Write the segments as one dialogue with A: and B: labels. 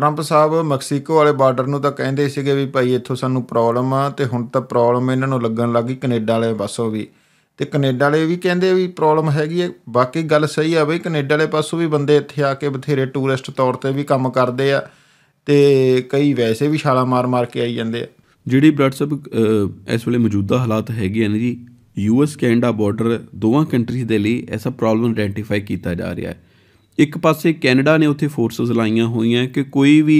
A: Trump ਸਾਹਿਬ Mexico ਵਾਲੇ border ਨੂੰ ਤਾਂ ਕਹਿੰਦੇ ਸੀਗੇ ਵੀ ਭਾਈ ਇੱਥੋਂ ਸਾਨੂੰ ਪ੍ਰੋਬਲਮ ਆ ਤੇ ਹੁਣ ਤਾਂ ਪ੍ਰੋਬਲਮ ਇਹਨਾਂ ਨੂੰ ਲੱਗਣ ਲੱਗੀ ਕੈਨੇਡਾ ਵਾਲੇ ਪਾਸੋਂ ਵੀ ਤੇ ਕੈਨੇਡਾ ਵਾਲੇ ਵੀ ਕਹਿੰਦੇ ਵੀ ਪ੍ਰੋਬਲਮ ਹੈਗੀ ਹੈ ਬਾਕੀ ਗੱਲ ਸਹੀ ਆ ਬਈ ਕੈਨੇਡਾ ਵਾਲੇ ਪਾਸੋਂ ਵੀ ਬੰਦੇ ਇੱਥੇ ਆ ਕੇ ਬਥੇਰੇ ਟੂਰਿਸਟ ਤੌਰ ਤੇ ਵੀ ਕੰਮ ਕਰਦੇ ਆ ਤੇ ਕਈ ਵੈਸੇ ਵੀ ਛਾਲਾ ਮਾਰ ਮਾਰ ਕੇ ਆਈ ਜਾਂਦੇ ਆ
B: ਜਿਹੜੀ ਵਟਸਐਪ ਇਸ ਵੇਲੇ ਮੌਜੂਦਾ ਹਾਲਾਤ ਹੈਗੇ ਨੇ ਜੀ ਯੂਐਸ ਕੈਨੇਡਾ ਬਾਰਡਰ ਦੋਵਾਂ ਕੰਟਰੀਜ਼ ਦੇ ਲਈ ਐਸਾ ਪ੍ਰੋਬਲਮ ਆਇਡੈਂਟੀਫਾਈ ਕੀਤਾ ਜਾ ਰਿਹਾ ਹੈ ਇੱਕ ਪਾਸੇ ਕੈਨੇਡਾ ਨੇ ਉੱਥੇ ਫੋਰਸਸ ਲਾਈਆਂ ਹੋਈਆਂ ਕਿ ਕੋਈ ਵੀ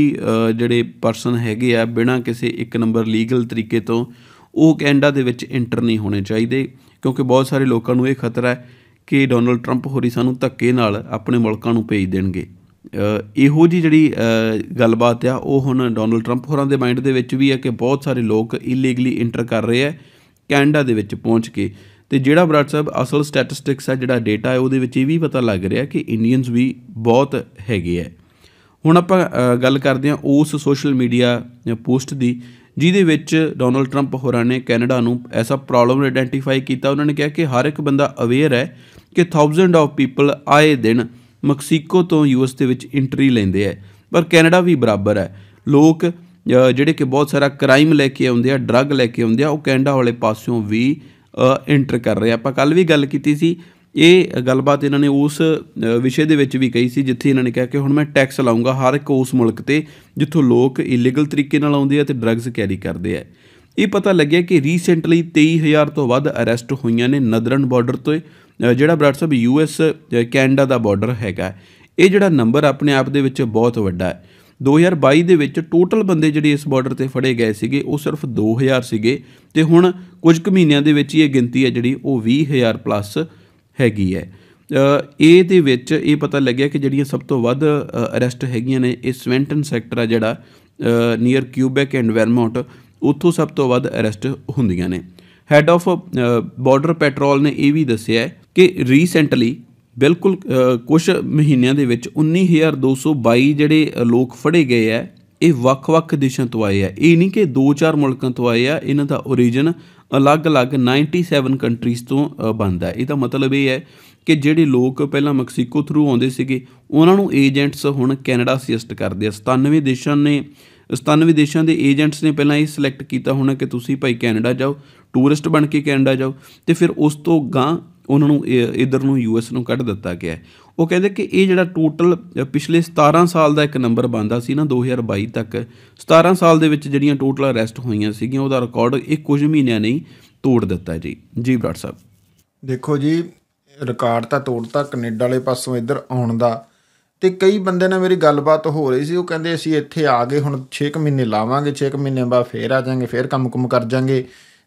B: ਜਿਹੜੇ ਪਰਸਨ ਹੈਗੇ ਆ ਬਿਨਾਂ ਕਿਸੇ ਇੱਕ ਨੰਬਰ ਲੀਗਲ ਤਰੀਕੇ ਤੋਂ ਉਹ ਕੈਨੇਡਾ ਦੇ ਵਿੱਚ ਐਂਟਰ ਨਹੀਂ ਹੋਣੇ ਚਾਹੀਦੇ ਕਿਉਂਕਿ ਬਹੁਤ ਸਾਰੇ ਲੋਕਾਂ ਨੂੰ ਇਹ ਖਤਰਾ ਹੈ ਕਿ ਡੋਨਲਡ ਟਰੰਪ ਹੋਰੀ ਸਾਨੂੰ ਧੱਕੇ ਨਾਲ ਆਪਣੇ ਮੁਲਕਾਂ ਨੂੰ ਭੇਜ ਦੇਣਗੇ ਇਹੋ ਜੀ ਜਿਹੜੀ ਗੱਲਬਾਤ ਆ ਉਹ ਹੁਣ ਡੋਨਲਡ ਟਰੰਪ ਹੋਰਾਂ ਦੇ ਮਾਈਂਡ ਦੇ ਵਿੱਚ ਵੀ ਹੈ ਕਿ ਬਹੁਤ ਸਾਰੇ ਲੋਕ ਇਲੀਗਲੀ ਐਂਟਰ ਕਰ ਰਹੇ ਆ ਕੈਨੇਡਾ ਦੇ ਵਿੱਚ ਪਹੁੰਚ ਕੇ ਤੇ ਜਿਹੜਾ ਬਰਾੜ ਸਾਹਿਬ ਅਸਲ ਸਟੈਟਿਸਟਿਕਸ ਹੈ ਜਿਹੜਾ ਡਾਟਾ ਹੈ ਉਹਦੇ ਵਿੱਚ ਇਹ ਵੀ ਪਤਾ ਲੱਗ ਰਿਹਾ ਕਿ ਇੰਡੀਅਨਸ ਵੀ ਬਹੁਤ ਹੈਗੇ ਆ ਹੁਣ ਆਪਾਂ ਗੱਲ ਕਰਦੇ ਹਾਂ ਉਸ ਸੋਸ਼ਲ ਮੀਡੀਆ ਪੋਸਟ ਦੀ ਜਿਹਦੇ ਵਿੱਚ ਡੋਨਲਡ 트ੰਪ ਹੋਰਾਂ ਨੇ ਕੈਨੇਡਾ ਨੂੰ ਐਸਾ ਪ੍ਰੋਬਲਮ ਆਇਡੈਂਟੀਫਾਈ ਕੀਤਾ ਉਹਨਾਂ ਨੇ ਕਿਹਾ ਕਿ ਹਰ ਇੱਕ ਬੰਦਾ ਅਵੇਅਰ ਹੈ ਕਿ ਥਾਊਜ਼ੈਂਡ ਆਫ ਪੀਪਲ ਆਏ ਦਿਨ ਮੈਕਸੀਕੋ ਤੋਂ ਯੂਐਸ ਦੇ ਵਿੱਚ ਐਂਟਰੀ ਲੈਂਦੇ ਆ ਪਰ ਕੈਨੇਡਾ ਵੀ ਬਰਾਬਰ ਹੈ ਲੋਕ ਜਿਹੜੇ ਕਿ ਬਹੁਤ ਸਾਰਾ ਕ੍ਰਾਈਮ ਲੈ ਕੇ ਆਉਂਦੇ ਆ ਡਰੱਗ ਲੈ ਕੇ ਆਉਂਦੇ ਆ ਉਹ ਕੈਨੇਡਾ ਵਾਲੇ ਪਾਸਿਓਂ ਵੀ ਇੰਟਰ ਕਰ ਰਹੇ ਆਪਾਂ ਕੱਲ ਵੀ ਗੱਲ ਕੀਤੀ ਸੀ ਇਹ ਗੱਲਬਾਤ ਇਹਨਾਂ ਨੇ ਉਸ ਵਿਸ਼ੇ ਦੇ ਵਿੱਚ ਵੀ ਕਹੀ ਸੀ ਜਿੱਥੇ ਇਹਨਾਂ ਨੇ ਕਿਹਾ ਕਿ ਹੁਣ ਮੈਂ ਟੈਕਸ ਲਾਉਂਗਾ ਹਰ ਇੱਕ ਉਸ ਮੁਲਕ ਤੇ ਜਿੱਥੋਂ ਲੋਕ ਇਲੀਗਲ ਤਰੀਕੇ ਨਾਲ ਆਉਂਦੇ ਆ ਤੇ ਡਰੱਗਸ ਕੈਰੀ ਕਰਦੇ ਆ ਇਹ ਪਤਾ ਲੱਗਿਆ ਕਿ ਰੀਸੈਂਟਲੀ 23000 ਤੋਂ ਵੱਧ ਅਰੈਸਟ ਹੋਈਆਂ ਨੇ ਨਦਰਨ ਬਾਰਡਰ ਤੋਂ ਜਿਹੜਾ ਬ੍ਰਾਟ ਸਾਹਿਬ ਯੂਐਸ ਕੈਨੇਡਾ ਦਾ ਬਾਰਡਰ ਹੈਗਾ ਇਹ ਜਿਹੜਾ ਨੰਬਰ ਆਪਣੇ ਆਪ ਦੇ ਵਿੱਚ ਬਹੁਤ ਵੱਡਾ ਹੈ 2022 ਦੇ ਵਿੱਚ ਟੋਟਲ ਬੰਦੇ ਜਿਹੜੇ ਇਸ ਬਾਰਡਰ ਤੇ ਫੜੇ ਗਏ ਸੀਗੇ ਉਹ ਸਿਰਫ 2000 ਸੀਗੇ ਤੇ ਹੁਣ ਕੁਝ ਕੁ ਮਹੀਨਿਆਂ ਦੇ ਵਿੱਚ ਇਹ ਗਿਣਤੀ ਹੈ ਜਿਹੜੀ ਉਹ 20000 ਪਲੱਸ ਹੈਗੀ ਹੈ ਇਹ ਦੇ ਵਿੱਚ ਇਹ ਪਤਾ ਲੱਗਿਆ ਕਿ ਜਿਹੜੀਆਂ ਸਭ ਤੋਂ ਵੱਧ ਅਰੈਸਟ ਹੈਗੀਆਂ ਨੇ ਇਹ ਸਵੈਂਟਨ ਸੈਕਟਰ ਆ ਜਿਹੜਾ ਨੀਅਰ ਕਿਊਬੈਕ ਐਂਡ ਵੈਰਮੌਂਟ ਉੱਥੋਂ ਸਭ ਤੋਂ ਵੱਧ ਅਰੈਸਟ ਹੁੰਦੀਆਂ ਨੇ ਹੈਡ ਆਫ ਬਾਰਡਰ ਪੈਟਰੋਲ ਨੇ ਇਹ ਵੀ ਦੱਸਿਆ ਕਿ ਰੀਸੈਂਟਲੀ ਬਿਲਕੁਲ ਕੁਝ ਮਹੀਨਿਆਂ ਦੇ ਵਿੱਚ 19222 ਜਿਹੜੇ ਲੋਕ ਫੜੇ ਗਏ ਆ ਇਹ ਵੱਖ-ਵੱਖ ਦੇਸ਼ਾਂ ਤੋਂ ਆਏ ਆ ਇਹ ਨਹੀਂ ਕਿ 2-4 ਮੁਲਕਾਂ ਤੋਂ ਆਏ ਆ ਇਹਨਾਂ ਦਾ origin ਅਲੱਗ-ਅਲੱਗ 97 ਕੰਟਰੀਜ਼ ਤੋਂ ਬੰਦਾ ਇਹਦਾ ਮਤਲਬ ਇਹ ਹੈ ਕਿ ਜਿਹੜੇ ਲੋਕ ਪਹਿਲਾਂ ਮੈਕਸੀਕੋ ਥਰੂ ਆਉਂਦੇ ਸੀਗੇ ਉਹਨਾਂ ਨੂੰ ਏਜੰਟਸ ਹੁਣ ਕੈਨੇਡਾ ਸਿਸਟ ਕਰਦੇ ਆ 97 ਦੇਸ਼ਾਂ ਨੇ 97 ਦੇਸ਼ਾਂ ਦੇ ਏਜੰਟਸ ਨੇ ਪਹਿਲਾਂ ਇਹ ਸਿਲੈਕਟ ਕੀਤਾ ਹੋਣਾ ਕਿ ਤੁਸੀਂ ਭਾਈ ਕੈਨੇਡਾ ਜਾਓ ਟੂਰਿਸਟ ਬਣ ਕੇ ਕੈਨੇਡਾ ਜਾਓ ਤੇ ਫਿਰ ਉਸ ਤੋਂ ਗਾਂ ਉਹਨਾਂ ਨੂੰ ਇਧਰ ਨੂੰ ਯੂਐਸ ਨੂੰ ਕੱਢ ਦਿੱਤਾ ਗਿਆ ਉਹ ਕਹਿੰਦੇ ਕਿ ਇਹ ਜਿਹੜਾ ਟੋਟਲ ਪਿਛਲੇ 17 ਸਾਲ ਦਾ ਇੱਕ ਨੰਬਰ ਬੰਦਾ ਸੀ ਨਾ 2022 ਤੱਕ 17 ਸਾਲ ਦੇ ਵਿੱਚ ਜਿਹੜੀਆਂ ਟੋਟਲ ਅਰੈਸਟ ਹੋਈਆਂ ਸੀਗੀਆਂ ਉਹਦਾ ਰਿਕਾਰਡ ਇੱਕ ਕੁਝ ਮਹੀਨਿਆਂ ਨਹੀਂ ਤੋੜ ਦਿੱਤਾ ਜੀ ਜੀ ਬਰਾੜ ਸਾਹਿਬ
A: ਦੇਖੋ ਜੀ ਰਿਕਾਰਡ ਤਾਂ ਤੋੜਤਾ ਕੈਨੇਡਾ ਵਾਲੇ ਪਾਸੋਂ ਇੱਧਰ ਆਉਣ ਦਾ ਤੇ ਕਈ ਬੰਦੇ ਨਾਲ ਮੇਰੀ ਗੱਲਬਾਤ ਹੋ ਰਹੀ ਸੀ ਉਹ ਕਹਿੰਦੇ ਅਸੀਂ ਇੱਥੇ ਆ ਗਏ ਹੁਣ 6 ਮਹੀਨੇ ਲਾਵਾਂਗੇ 6 ਮਹੀਨੇ ਬਾਅਦ ਫੇਰ ਆ ਜਾਾਂਗੇ ਫੇਰ ਕੰਮ-ਕੁਮ ਕਰ ਜਾਾਂਗੇ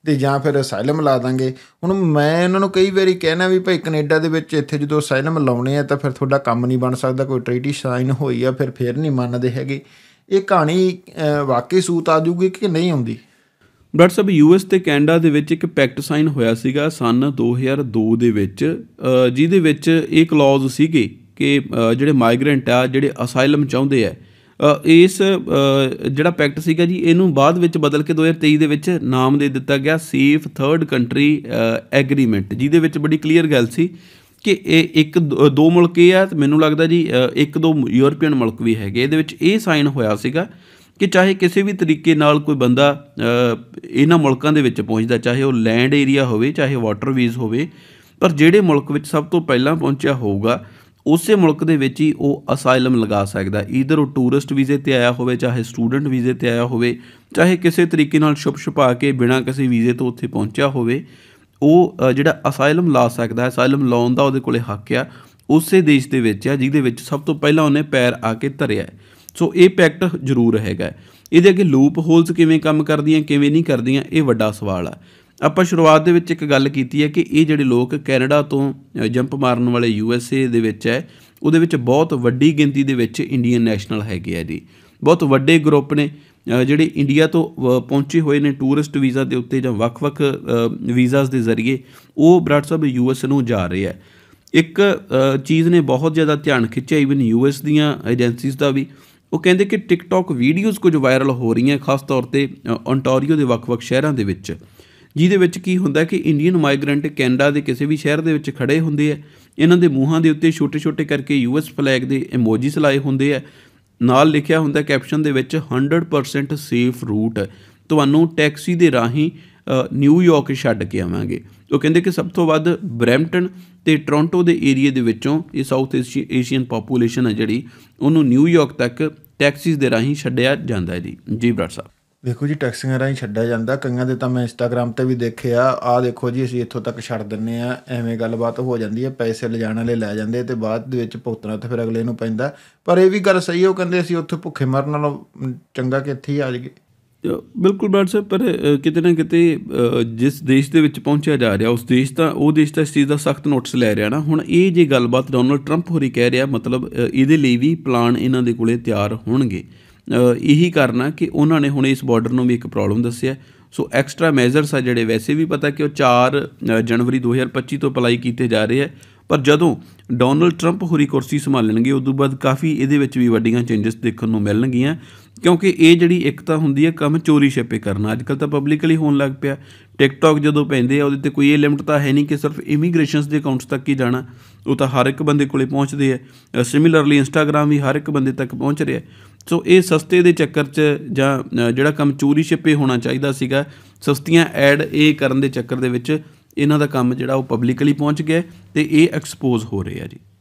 A: ਤੇ ਜਾਂ ਫਿਰ ਅਸਾਈਲਮ ਲਾ ਦਾਂਗੇ ਹੁਣ ਮੈਂ ਇਹਨਾਂ ਨੂੰ ਕਈ ਵਾਰੀ ਕਹਿਣਾ ਵੀ ਭਾਈ ਕੈਨੇਡਾ ਦੇ ਵਿੱਚ ਇੱਥੇ ਜਦੋਂ ਅਸਾਈਲਮ ਲਾਉਣੇ ਆ ਤਾਂ ਫਿਰ ਤੁਹਾਡਾ ਕੰਮ ਨਹੀਂ ਬਣ ਸਕਦਾ ਕੋਈ ਟ੍ਰੀਟੀ ਸਾਈਨ ਹੋਈ ਆ ਫਿਰ ਫੇਰ ਨਹੀਂ ਮੰਨਦੇ ਹੈਗੇ ਇਹ ਕਹਾਣੀ ਵਾਕਈ ਸੂਤ ਆ ਜੂਗੀ ਕਿ ਨਹੀਂ ਆਉਂਦੀ ਸਭ ਯੂ ਯੂਐਸ ਤੇ
B: ਕੈਨੇਡਾ ਦੇ ਵਿੱਚ ਇੱਕ ਪੈਕਟ ਸਾਈਨ ਹੋਇਆ ਸੀਗਾ ਸਨ 2002 ਦੇ ਵਿੱਚ ਜਿਹਦੇ ਵਿੱਚ ਇਹ ਕਲੌਜ਼ ਸੀਗੇ ਕਿ ਜਿਹੜੇ ਮਾਈਗ੍ਰੈਂਟ ਆ ਜਿਹੜੇ ਅਸਾਈਲਮ ਚਾਹੁੰਦੇ ਆ ਇਸ ਜਿਹੜਾ ਪੈਕਟ ਸੀਗਾ ਜੀ ਇਹਨੂੰ ਬਾਅਦ ਵਿੱਚ ਬਦਲ ਕੇ 2023 ਦੇ ਵਿੱਚ ਨਾਮ ਦੇ ਦਿੱਤਾ ਗਿਆ ਸੇਫ ਥਰਡ ਕੰਟਰੀ ਐਗਰੀਮੈਂਟ ਜਿਹਦੇ ਵਿੱਚ ਬੜੀ ਕਲੀਅਰ ਗੱਲ ਸੀ ਕਿ ਇਹ ਇੱਕ ਦੋ ਮੁਲਕ ਇਹ ਆ ਮੈਨੂੰ ਲੱਗਦਾ ਜੀ ਇੱਕ ਦੋ ਯੂਰੋਪੀਅਨ ਮੁਲਕ ਵੀ ਹੈਗੇ ਇਹਦੇ ਵਿੱਚ ਇਹ ਸਾਈਨ ਹੋਇਆ ਸੀਗਾ ਕਿ ਚਾਹੇ ਕਿਸੇ ਵੀ ਤਰੀਕੇ ਨਾਲ ਕੋਈ ਬੰਦਾ ਇਹਨਾਂ ਮੁਲਕਾਂ ਦੇ ਵਿੱਚ ਪਹੁੰਚਦਾ ਚਾਹੇ ਉਹ ਲੈਂਡ ਏਰੀਆ ਹੋਵੇ ਚਾਹੇ ਵਾਟਰ ਵੀਜ਼ ਹੋਵੇ ਪਰ ਜਿਹੜੇ ਮੁਲਕ ਵਿੱਚ ਸਭ ਤੋਂ ਪਹਿਲਾਂ ਪਹੁੰਚਿਆ ਹੋਊਗਾ ਉਸੇ ਮੁਲਕ ਦੇ ਵਿੱਚ ਹੀ ਉਹ ਅਸਾਈਲਮ ਲਗਾ ਸਕਦਾ ਈਦਰ ਉਹ ਟੂਰਿਸਟ ਵੀਜ਼ੇ ਤੇ ਆਇਆ ਹੋਵੇ ਚਾਹੇ ਸਟੂਡੈਂਟ ਵੀਜ਼ੇ ਤੇ ਆਇਆ ਹੋਵੇ ਚਾਹੇ ਕਿਸੇ ਤਰੀਕੇ ਨਾਲ ਛੁਪ ਛੁਪਾ ਕੇ ਬਿਨਾਂ ਕਿਸੇ ਵੀਜ਼ੇ ਤੋਂ ਉੱਥੇ ਪਹੁੰਚਿਆ ਹੋਵੇ ਉਹ ਜਿਹੜਾ ਅਸਾਈਲਮ ਲਾ ਸਕਦਾ ਹੈ ਅਸਾਈਲਮ ਲਾਉਣ ਦਾ ਉਹਦੇ ਕੋਲੇ ਹੱਕ ਆ ਉਸੇ ਦੇਸ਼ ਦੇ ਵਿੱਚ ਆ ਜਿਹਦੇ ਵਿੱਚ ਸਭ ਤੋਂ ਪਹਿਲਾਂ ਉਹਨੇ ਪੈਰ ਆ ਕੇ ਧਰਿਆ ਸੋ ਇਹ ਪੈਕਟ ਜ਼ਰੂਰ ਹੈਗਾ ਇਹਦੇ ਅੱਗੇ ਲੂਪ ਹੋਲਸ ਕਿਵੇਂ ਕੰਮ ਕਰਦੀਆਂ ਕਿਵੇਂ ਨਹੀਂ ਕਰਦੀਆਂ ਇਹ ਵੱਡਾ ਸਵਾਲ ਆ ਆਪਾਂ ਸ਼ੁਰੂਆਤ ਦੇ ਵਿੱਚ ਇੱਕ ਗੱਲ ਕੀਤੀ ਹੈ ਕਿ ਇਹ ਜਿਹੜੇ ਲੋਕ ਕੈਨੇਡਾ ਤੋਂ ਜੰਪ ਮਾਰਨ ਵਾਲੇ ਯੂ ਐਸ ਏ ਦੇ ਵਿੱਚ ਹੈ ਉਹਦੇ ਵਿੱਚ ਬਹੁਤ ਵੱਡੀ ਗਿਣਤੀ ਦੇ ਵਿੱਚ ਇੰਡੀਅਨ ਨੈਸ਼ਨਲ ਹੈਗੇ ਆ ਜੀ ਬਹੁਤ ਵੱਡੇ ਗਰੁੱਪ ਨੇ ਜਿਹੜੇ ਇੰਡੀਆ ਤੋਂ ਪਹੁੰਚੇ ਹੋਏ ਨੇ ਟੂਰਿਸਟ ਵੀਜ਼ਾ ਦੇ ਉੱਤੇ ਜਾਂ ਵੱਖ-ਵੱਖ ਵੀਜ਼ਾਸ ਦੇ ਜ਼ਰੀਏ ਉਹ ਬਰਾੜ ਸਾਹਿਬ ਯੂਐਸ ਨੂੰ ਜਾ ਰਹੇ ਆ ਇੱਕ ਚੀਜ਼ ਨੇ ਬਹੁਤ ਜ਼ਿਆਦਾ ਧਿਆਨ ਖਿੱਚਿਆ ਇਵਨ ਯੂਐਸ ਦੀਆਂ ਏਜੰਸੀਜ਼ ਦਾ ਵੀ ਉਹ ਕਹਿੰਦੇ ਕਿ ਟਿਕਟੌਕ ਵੀਡੀਓਜ਼ ਕੁਝ ਵਾਇਰਲ ਹੋ ਰਹੀਆਂ ਖਾਸ ਤੌਰ ਤੇ ਓਨਟਾਰੀਓ ਦੇ ਵੱਖ-ਵੱਖ ਸ਼ਹਿਰਾਂ ਦੇ ਵਿੱਚ ਜਿਹਦੇ ਵਿੱਚ ਕੀ ਹੁੰਦਾ ਕਿ ਇੰਡੀਅਨ ਮਾਈਗ੍ਰੈਂਟ ਕੈਨੇਡਾ ਦੇ ਕਿਸੇ ਵੀ ਸ਼ਹਿਰ ਦੇ ਵਿੱਚ ਖੜੇ ਹੁੰਦੇ ਆ ਇਹਨਾਂ ਦੇ ਮੂੰਹਾਂ ਦੇ ਉੱਤੇ ਛੋਟੇ-ਛੋਟੇ ਕਰਕੇ ਯੂਐਸ ਫਲੈਗ ਦੇ ਇਮੋਜੀਸ ਲਾਏ ਹੁੰਦੇ ਆ ਨਾਲ ਲਿਖਿਆ ਹੁੰਦਾ ਕੈਪਸ਼ਨ ਦੇ ਵਿੱਚ 100% ਸੇਫ ਰੂਟ ਤੁਹਾਨੂੰ ਟੈਕਸੀ ਦੇ ਰਾਹੀਂ ਨਿਊਯਾਰਕ ਛੱਡ ਕੇ ਆਵਾਂਗੇ ਉਹ ਕਹਿੰਦੇ ਕਿ ਸਭ ਤੋਂ ਵੱਧ ਬ੍ਰੈਂਪਟਨ ਤੇ ਟੋਰਾਂਟੋ ਦੇ ਏਰੀਆ ਦੇ ਵਿੱਚੋਂ ਇਹ ਸਾਊਥ ਏਸ਼ੀਅਨ ਪੋਪੂਲੇਸ਼ਨ ਹੈ ਜਿਹੜੀ ਉਹਨੂੰ ਨਿਊਯਾਰਕ ਤੱਕ ਟੈਕਸੀਜ਼ ਦੇ ਰਾਹੀਂ ਛੱਡਿਆ ਜਾਂਦਾ ਹੈ ਜੀ ਜੀ ਬ੍ਰਾਟ ਸਾਹਿਬ
A: ਵੇਖੋ ਜੀ ਟੈਕਸੀਆਂ ਰਾਹੀਂ ਛੱਡਿਆ ਜਾਂਦਾ ਕਈਆਂ ਦੇ ਤਾਂ ਮੈਂ ਇੰਸਟਾਗ੍ਰam ਤੇ ਵੀ ਦੇਖਿਆ ਆ ਦੇਖੋ ਜੀ ਅਸੀਂ ਇੱਥੋਂ ਤੱਕ ਛੱਡ ਦਿੰਨੇ ਆ ਐਵੇਂ ਗੱਲਬਾਤ ਹੋ ਜਾਂਦੀ ਹੈ ਪੈਸੇ ਲਿਜਾਣ ਵਾਲੇ ਲੈ ਜਾਂਦੇ ਤੇ ਬਾਅਦ ਦੇ ਵਿੱਚ ਪੁੱਤਰਾ ਤੇ ਫਿਰ ਅਗਲੇ ਨੂੰ ਪੈਂਦਾ ਪਰ ਇਹ ਵੀ ਗੱਲ ਸਹੀ ਉਹ ਕਹਿੰਦੇ ਅਸੀਂ ਉੱਥੇ ਭੁੱਖੇ ਮਰਨ ਨਾਲੋਂ ਚੰਗਾ ਕਿ ਇੱਥੇ ਹੀ ਆ ਜਾਈਏ
B: ਬਿਲਕੁਲ ਬਾਤ ਸਾਹਿਬ ਪਰ ਕਿਤੇ ਨਾ ਕਿਤੇ ਜਿਸ ਦੇਸ਼ ਦੇ ਵਿੱਚ ਪਹੁੰਚਿਆ ਜਾ ਰਿਹਾ ਉਸ ਦੇਸ਼ ਤਾਂ ਉਹ ਦੇਸ਼ ਤਾਂ ਇਸ ਚੀਜ਼ ਦਾ ਸਖਤ ਨੋਟਿਸ ਲੈ ਰਿਹਾ ਨਾ ਹੁਣ ਇਹ ਜੇ ਗੱਲਬਾਤ ਡੋਨਲਡ ਟਰੰਪ ਹੋਰੀ ਕਹਿ ਰਿਹਾ ਮਤਲਬ ਇਹਦੇ ਲਈ ਵੀ ਪਲਾਨ ਇਹਨਾਂ ਦੇ ਕੋਲੇ ਤਿਆਰ ਹੋਣਗੇ ਇਹੀ ਕਰਨਾ ਕਿ ਉਹਨਾਂ ਨੇ ਹੁਣ ਇਸ ਬਾਰਡਰ ਨੂੰ ਵੀ ਇੱਕ ਪ੍ਰੋਬਲਮ ਦੱਸਿਆ ਸੋ ਐਕਸਟਰਾ ਮੈਜ਼ਰਸ ਆ ਜਿਹੜੇ ਵੈਸੇ ਵੀ ਪਤਾ ਕਿ ਉਹ 4 ਜਨਵਰੀ 2025 ਤੋਂ ਅਪਲਾਈ ਕੀਤੇ ਜਾ ਰਹੇ ਆ ਪਰ ਜਦੋਂ ਡੋਨਲਡ ਟਰੰਪ ਹੁਰੀ ਕੁਰਸੀ ਸੰਭਾਲਣਗੇ ਉਦੋਂ ਬਾਅਦ ਕਾਫੀ ਇਹਦੇ ਵਿੱਚ ਵੀ ਵੱਡੀਆਂ ਚੇਂਜਸ ਦੇਖਣ ਨੂੰ ਮਿਲਣਗੀਆਂ ਕਿਉਂਕਿ ਇਹ ਜਿਹੜੀ ਤਾਂ ਹੁੰਦੀ ਹੈ ਕੰਮ ਚੋਰੀ ਛੇਪੇ ਕਰਨਾ ਅੱਜਕੱਲ ਤਾਂ ਪਬਲਿਕਲੀ ਹੋਣ ਲੱਗ ਪਿਆ ਟਿਕਟੌਕ ਜਦੋਂ ਪੈਂਦੇ ਆ ਉਹਦੇ ਤੇ ਕੋਈ ਇਹ ਲਿਮਟ ਤਾਂ ਹੈ ਨਹੀਂ ਕਿ ਸਿਰਫ ਇਮੀਗ੍ਰੇਸ਼ਨਸ ਦੇ ਅਕਾਊਂਟਸ ਤੱਕ ਹੀ ਜਾਣਾ ਉਹ ਤਾਂ ਹਰ ਇੱਕ ਬੰਦੇ ਕੋਲੇ ਪਹੁੰਚਦੇ ਆ ਸਿਮਿਲਰਲੀ ਇੰਸਟਾਗ੍ਰam ਵੀ ਹਰ ਇੱਕ ਬੰਦੇ ਤੱਕ ਪਹੁੰਚ ਰਿਹਾ ਸੋ ਇਹ ਸਸਤੇ ਦੇ ਚੱਕਰ 'ਚ ਜਾਂ ਜਿਹੜਾ ਕੰਮ ਚੋਰੀ ਛਿਪੇ ਹੋਣਾ ਚਾਹੀਦਾ ਸੀਗਾ ਸਸਤੀਆਂ ਐਡ ਇਹ ਕਰਨ ਦੇ ਚੱਕਰ ਦੇ ਵਿੱਚ ਇਹਨਾਂ ਦਾ ਕੰਮ ਜਿਹੜਾ ਉਹ ਪਬਲਿਕਲੀ ਪਹੁੰਚ ਗਿਆ ਤੇ ਇਹ ਐਕਸਪੋਜ਼ ਹੋ ਰਹੇ ਆ ਜੀ